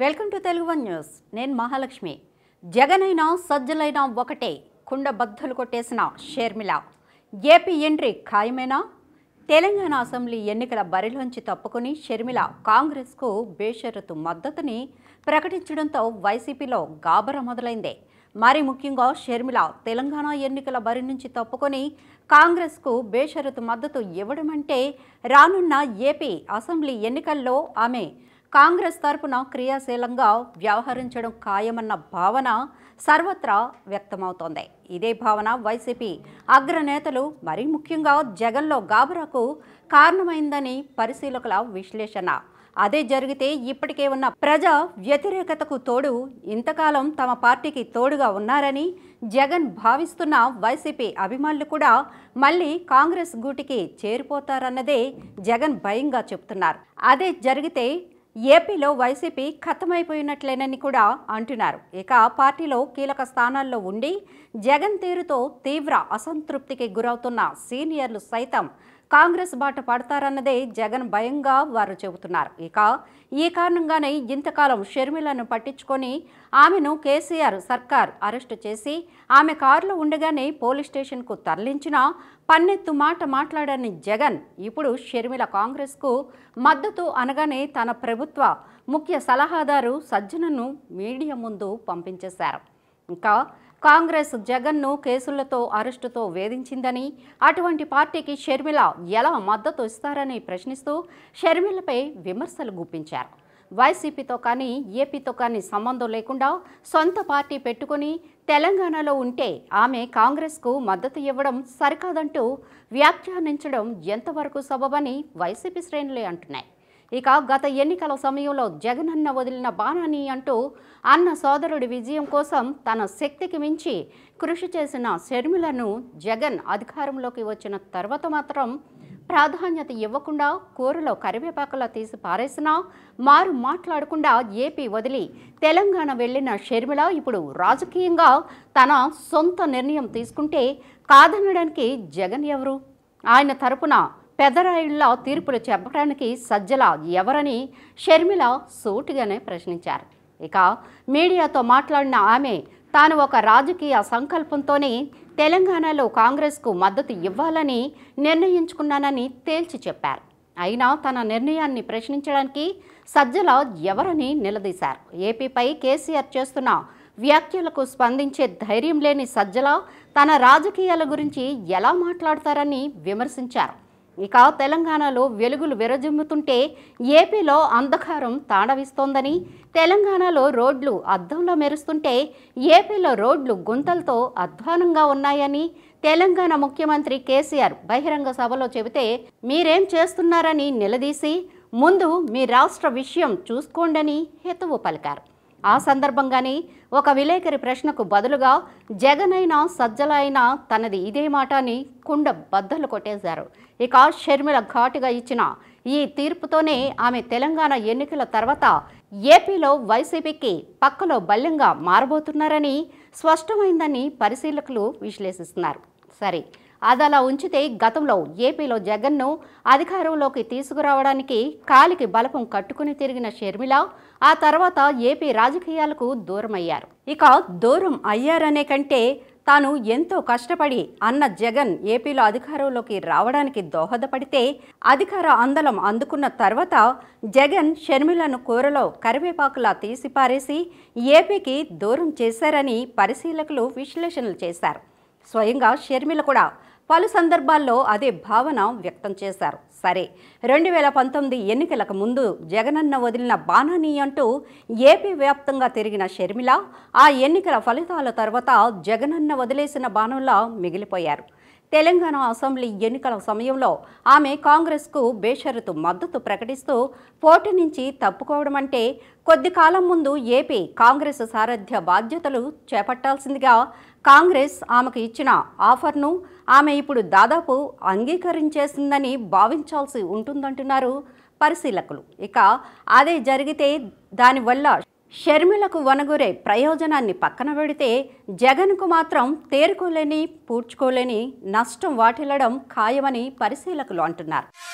welcome to Telugu one news నేను మహాలక్ష్మి జగనైనా సజ్జలైనా ఒకటే కుండ బద్దలు కొట్టేసిన షర్మిల ఏపీ ఎంట్రీ ఖాయమేనా తెలంగాణ అసెంబ్లీ ఎన్నికల బరిలోంచి తప్పుకుని షర్మిల కాంగ్రెస్కు బేషరతు మద్దతుని ప్రకటించడంతో వైసీపీలో గాబర మొదలైందే మరి ముఖ్యంగా షర్మిల తెలంగాణ ఎన్నికల బరి నుంచి తప్పుకొని కాంగ్రెస్కు బేషరతు మద్దతు ఇవ్వడమంటే రానున్న ఏపీ అసెంబ్లీ ఎన్నికల్లో ఆమె కాంగ్రెస్ తరపున క్రియాశీలంగా వ్యవహరించడం ఖాయమన్న భావన సర్వత్రా వ్యక్తమవుతోంది ఇదే భావన వైసీపీ అగ్రనేతలు మరీ ముఖ్యంగా జగన్లో గాబరాకు కారణమైందని పరిశీలకుల విశ్లేషణ అదే జరిగితే ఇప్పటికే ఉన్న ప్రజా వ్యతిరేకతకు తోడు ఇంతకాలం తమ పార్టీకి తోడుగా ఉన్నారని జగన్ భావిస్తున్న వైసీపీ అభిమానులు కూడా మళ్ళీ కాంగ్రెస్ గూటికి చేరిపోతారన్నదే జగన్ భయంగా చెబుతున్నారు అదే జరిగితే ఏపీలో వైసీపీ ఖతమైపోయినట్లేనని కూడా అంటున్నారు ఇక పార్టీలో కీలక స్థానాల్లో ఉండి జగన్ తీరుతో తీవ్ర అసంతృప్తికి గురవుతున్న సీనియర్లు సైతం కాంగ్రెస్ బాట పడతారన్నదే జగన్ భయంగా వారు చెబుతున్నారు ఇక ఈ కారణంగానే ఇంతకాలం షర్మిలను పట్టించుకొని ఆమెను కేసీఆర్ సర్కార్ అరెస్టు చేసి ఆమె కారులో ఉండగానే పోలీస్ స్టేషన్కు తరలించిన పన్నెత్తు మాట మాట్లాడని జగన్ ఇప్పుడు షర్మిల కాంగ్రెస్కు మద్దతు అనగానే తన ప్రభుత్వ ముఖ్య సలహాదారు సజ్జనను మీడియా ముందు పంపించేశారు ఇంకా కాంగ్రెస్ జగన్ను కేసులతో అరెస్టుతో వేధించిందని అటువంటి పార్టీకి షర్మిల ఎలా మద్దతు ఇస్తారని ప్రశ్నిస్తూ షర్మిలపై విమర్శలు గుప్పించారు వైసీపీతో కానీ ఏపీతో కానీ సంబంధం లేకుండా సొంత పార్టీ పెట్టుకుని తెలంగాణలో ఉంటే ఆమె కాంగ్రెస్కు మద్దతు ఇవ్వడం సరికాదంటూ వ్యాఖ్యానించడం ఎంతవరకు సబబని వైసీపీ శ్రేణులే అంటున్నాయి ఇక గత ఎన్నికల సమయంలో జగనన్న వదిలిన బాణాని అంటూ అన్న సోదరుడి విజయం కోసం తన శక్తికి మించి కృషి చేసిన శర్మిలను జగన్ అధికారంలోకి వచ్చిన తర్వాత మాత్రం ప్రాధాన్యత ఇవ్వకుండా కూరలో కరివేపాకులా తీసి పారేసినా మారు మాట్లాడకుండా ఏపీ వదిలి తెలంగాణ వెళ్లిన షర్మిల ఇప్పుడు రాజకీయంగా తన సొంత నిర్ణయం తీసుకుంటే కాదనడానికి జగన్ ఎవరు ఆయన తరపున పెదరాయుల్లో తీర్పులు చెప్పడానికి సజ్జల ఎవరని షర్మిల సూటిగానే ప్రశ్నించారు ఇక మీడియాతో మాట్లాడిన ఆమె తాను ఒక రాజకీయ సంకల్పంతోనే తెలంగాణలో కాంగ్రెస్కు మద్దతు ఇవ్వాలని నిర్ణయించుకున్నానని తేల్చి చెప్పారు అయినా తన నిర్ణయాన్ని ప్రశ్నించడానికి సజ్జల ఎవరని నిలదీశారు ఏపీపై కేసీఆర్ చేస్తున్న వ్యాఖ్యలకు స్పందించే ధైర్యం లేని సజ్జల తన రాజకీయాల గురించి ఎలా మాట్లాడతారని విమర్శించారు ఇక తెలంగాణలో వెలుగులు విరజిమ్ముతుంటే ఏపీలో అంధకారం తాండవిస్తోందని తెలంగాణలో రోడ్లు అద్దంలో మెరుస్తుంటే ఏపీలో రోడ్లు గుంతలతో అధ్వానంగా ఉన్నాయని తెలంగాణ ముఖ్యమంత్రి కేసీఆర్ బహిరంగ సభలో చెబితే మీరేం చేస్తున్నారని నిలదీసి ముందు మీ రాష్ట్ర విషయం చూసుకోండని హితవు పలికారు ఆ సందర్భంగానే ఒక విలేకరి ప్రశ్నకు బదులుగా జగనైనా సజ్జలైనా తనది ఇదే మాట అని కుండ బద్దలు కొట్టేశారు ఇక షర్మిల ఘాటుగా ఇచ్చిన ఈ తీర్పుతోనే ఆమె తెలంగాణ ఎన్నికల తర్వాత ఏపీలో వైసీపీకి పక్కలో బల్యంగా మారబోతున్నారని స్పష్టమైందని పరిశీలకులు విశ్లేషిస్తున్నారు సరే అది అలా ఉంచితే గతంలో ఏపీలో జగన్ను అధికారంలోకి తీసుకురావడానికి కాలికి బలపం కట్టుకుని తిరిగిన షర్మిల ఆ తర్వాత ఏపీ రాజకీయాలకు దూరమయ్యారు ఇక దూరం అయ్యారనే కంటే తాను ఎంతో కష్టపడి అన్న జగన్ ఏపీలో అధికారంలోకి రావడానికి దోహదపడితే అధికార అందలం అందుకున్న తర్వాత జగన్ షర్మిలను కూరలో కరివేపాకులా తీసిపారేసి ఏపీకి దూరం చేశారని పరిశీలకులు విశ్లేషణలు చేశారు స్వయంగా షర్మిల కూడా పలు సందర్భాల్లో అదే భావన వ్యక్తం చేశారు సరే రెండు వేల పంతొమ్మిది ఎన్నికలకు ముందు జగనన్న వదిలిన బాణాని అంటూ ఏపీ వ్యాప్తంగా తిరిగిన షర్మిల ఆ ఎన్నికల ఫలితాల తర్వాత జగనన్న వదిలేసిన బాణంలా మిగిలిపోయారు తెలంగాణ అసెంబ్లీ ఎన్నికల సమయంలో ఆమె కాంగ్రెస్కు బేషరతు మద్దతు ప్రకటిస్తూ పోటీ నుంచి తప్పుకోవడం అంటే కొద్ది కాలం ముందు ఏపీ కాంగ్రెస్ సారథ్య బాధ్యతలు చేపట్టాల్సిందిగా కాంగ్రెస్ ఆమెకు ఇచ్చిన ఆఫర్ను ఆమె ఇప్పుడు దాదాపు అంగీకరించేసిందని భావించాల్సి ఉంటుందంటున్నారు పరిశీలకులు ఇక అదే జరిగితే దానివల్ల షర్మిలకు వనగురే ప్రయోజనాన్ని పక్కన పెడితే జగన్కు మాత్రం తేరుకోలేని పూడ్చుకోలేని నష్టం వాటిల్లడం ఖాయమని పరిశీలకులు అంటున్నారు